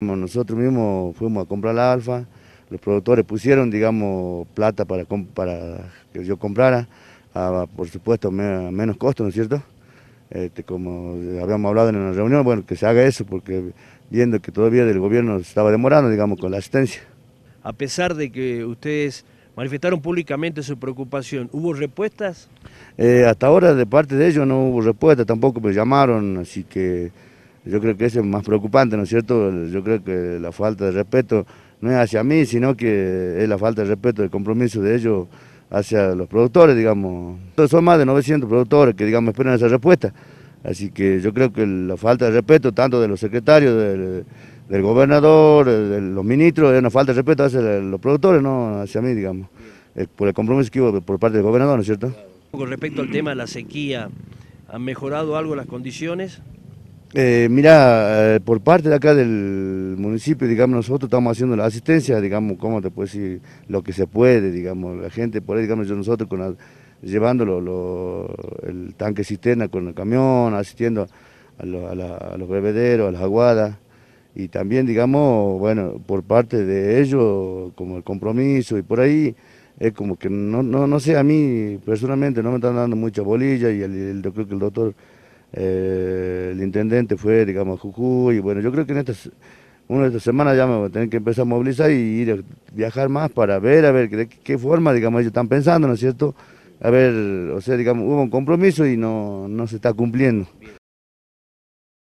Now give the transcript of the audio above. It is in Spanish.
Nosotros mismos fuimos a comprar la alfa, los productores pusieron, digamos, plata para, que yo comprara, por supuesto, a menos costo, ¿no es cierto? Este, como habíamos hablado en la reunión, bueno, que se haga eso, porque viendo que todavía el gobierno estaba demorando, digamos, con la asistencia. A pesar de que ustedes manifestaron públicamente su preocupación, ¿hubo respuestas? Eh, hasta ahora de parte de ellos no hubo respuesta, tampoco me llamaron, así que... Yo creo que eso es más preocupante, ¿no es cierto? Yo creo que la falta de respeto no es hacia mí, sino que es la falta de respeto, del compromiso de ellos hacia los productores, digamos. Son más de 900 productores que, digamos, esperan esa respuesta. Así que yo creo que la falta de respeto, tanto de los secretarios, del, del gobernador, de los ministros, es una falta de respeto hacia los productores, no hacia mí, digamos, por el compromiso que hubo por parte del gobernador, ¿no es cierto? Con respecto al tema de la sequía, ¿han mejorado algo las condiciones? Eh, mira, eh, por parte de acá del municipio, digamos, nosotros estamos haciendo la asistencia, digamos, como te puedo decir, lo que se puede, digamos, la gente por ahí, digamos, nosotros con llevando el tanque cisterna con el camión, asistiendo a, los bebederos, a las aguadas, y también, digamos, bueno, por parte de ellos, como el compromiso y por ahí, es como que, no, no, sé, a mí personalmente no me están dando mucha bolilla y creo que el doctor... Eh, el intendente fue, digamos, a Jujuy, y bueno, yo creo que en estas, una de estas semanas ya me voy a tener que empezar a movilizar y ir viajar más para ver, a ver de qué forma, digamos, ellos están pensando, ¿no es cierto? A ver, o sea, digamos, hubo un compromiso y no, no se está cumpliendo.